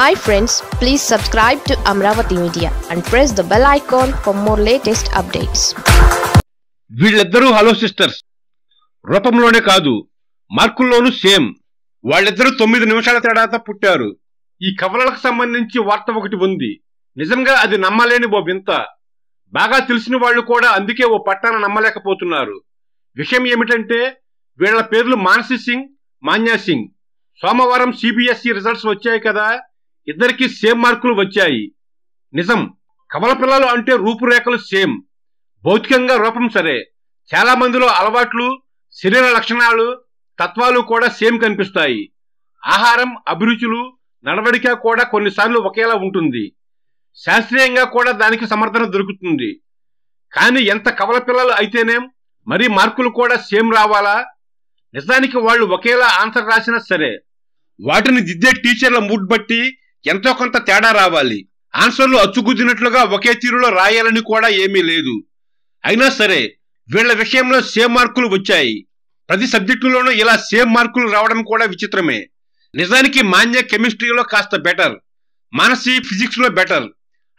hi friends please subscribe to Amaravati media and press the bell icon for more latest updates వీళ్ళిద్దరూ hello sisters రూపంలోనే కాదు మార్కుల్లోనూ same వాళ్ళిద్దరూ తొమ్మిది నిమిషాల తేడాతో పుట్టారు ఈ కవలలకు సంబంధించి వార్త ఒకటి ఉంది నిజంగా అది నమ్మలేని ఓ వింత బాగా తెలిసిన వాళ్ళు కూడా అందుకే ఓ పట్టాన నమ్మలేకపోతున్నారు విషయం ఏమిటంటే వీళ్ల పేర్లు మానసి సింగ్ మాన్యా సింగ్ సోమవారం సిబిఎస్ఈ రిజల్ట్స్ e వచ్చాయి కదా ఇద్దరికి సేమ్ మార్కులు వచ్చాయి నిజం కమల పిల్లలు అంటే రూపురేఖలు సేమ్ భౌతికంగా రూపం సరే చాలా మందిలో అలవాట్లు శరీర లక్షణాలు తత్వాలు కూడా సేమ్ కనిపిస్తాయి ఆహారం అభిరుచులు నడవడిక కూడా కొన్నిసార్లు ఒకేలా ఉంటుంది శాస్త్రీయంగా కూడా దానికి సమర్థన దొరుకుతుంది కానీ ఎంత కవల పిల్లలు అయితేనేం మరీ మార్కులు కూడా సేమ్ రావాలా నిజానికి వాళ్ళు ఒకేలా ఆన్సర్ రాసినా సరే వాటిని దిద్దే టీచర్ల మూడ్ బట్టి ఎంతో కొంత తేడా రావాలి ఆన్సర్లు అచ్చుగుద్దినట్లుగా ఒకే తీరులో రాయాలని కూడా ఏమీ లేదు అయినా సరే వీళ్ల విషయంలో సేమ్ మార్కులు వచ్చాయి ప్రతి సబ్జెక్టులోనూ ఇలా సేమ్ మార్కులు రావడం కూడా విచిత్రమే నిజానికి మాన్య కెమిస్ట్రీలో కాస్త బెటర్ మానసి ఫిజిక్స్లో బెటర్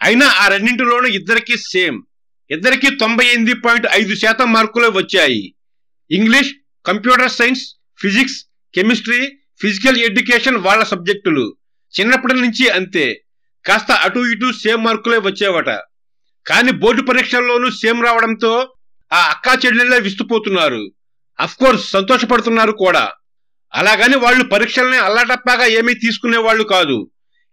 అయినా ఆ రెండింటిలోనూ ఇద్దరికీ సేమ్ ఇద్దరికి తొంభై ఎనిమిది పాయింట్ ఐదు శాతం మార్కులే వచ్చాయి English computer science physics chemistry physical education వాళ్ళ సబ్జెక్టులు చిన్నప్పటి నుంచి అంతే కాస్త అటు ఇటు సేమ్ మార్కులే వచ్చేవట కానీ బోర్డు పరీక్షల్లోనూ సేమ్ రావడంతో ఆ అక్కా చెల్లెళ్ళే విస్తుపోతున్నారు కోర్స్ సంతోషపడుతున్నారు కూడా అలాగని వాళ్ళు పరీక్షల్ని అల్లాటప్పాగా ఏమీ వాళ్ళు కాదు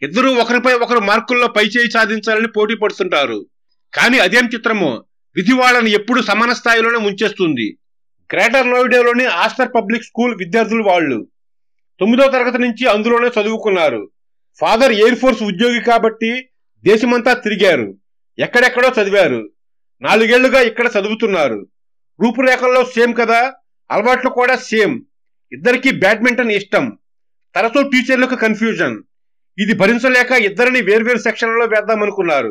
ఇద్దరూ ఒకరిపై ఒకరు మార్కుల్లో పైచేయి సాధించాలని పోటీ పడుతుంటారు కానీ అదేం చిత్రమో విధి వాళ్ళని ఎప్పుడు సమాన స్థాయిలోనే ముంచేస్తుంది గ్రేటర్ నోయిడాలోని ఆస్టర్ పబ్లిక్ స్కూల్ విద్యార్థులు వాళ్ళు తొమ్మిదో తరగతి నుంచి అందులోనే చదువుకున్నారు ఫాదర్ ఎయిర్ ఫోర్స్ ఉద్యోగి కాబట్టి దేశమంతా తిరిగారు ఎక్కడెక్కడో చదివారు నాలుగేళ్లుగా ఇక్కడ చదువుతున్నారు రూపురేఖల్లో సేమ్ కదా అలవాట్లు కూడా సేమ్ ఇద్దరికీ బ్యాడ్మింటన్ ఇష్టం తరచూ టీచర్లకు కన్ఫ్యూజన్ ఇది భరించలేక ఇద్దరిని వేర్వేరు సెక్షన్లలో వేద్దామనుకున్నారు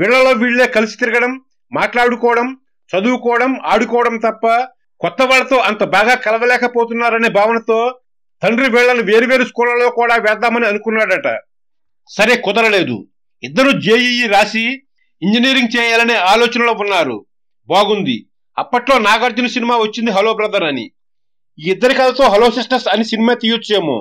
వీళ్లలో వీళ్లే కలిసి తిరగడం మాట్లాడుకోవడం చదువుకోవడం ఆడుకోవడం తప్ప కొత్త వాళ్లతో అంత బాగా కలవలేకపోతున్నారనే భావనతో తండ్రి వేరు వేరువేరు స్కూళ్లలో కూడా వేద్దామని అనుకున్నాడట సరే కుదరలేదు ఇద్దరు జేఈఈ రాసి ఇంజనీరింగ్ చేయాలనే ఆలోచనలో ఉన్నారు బాగుంది అప్పట్లో నాగార్జున సినిమా వచ్చింది హలో బ్రదర్ అని ఈ ఇద్దరి కథతో హలో సిస్టర్స్ అని సినిమా తీయొచ్చేమో